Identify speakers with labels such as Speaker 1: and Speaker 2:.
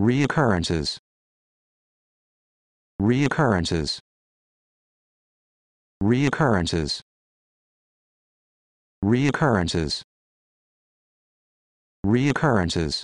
Speaker 1: reoccurrences reoccurrences reoccurrences reoccurrences reoccurrences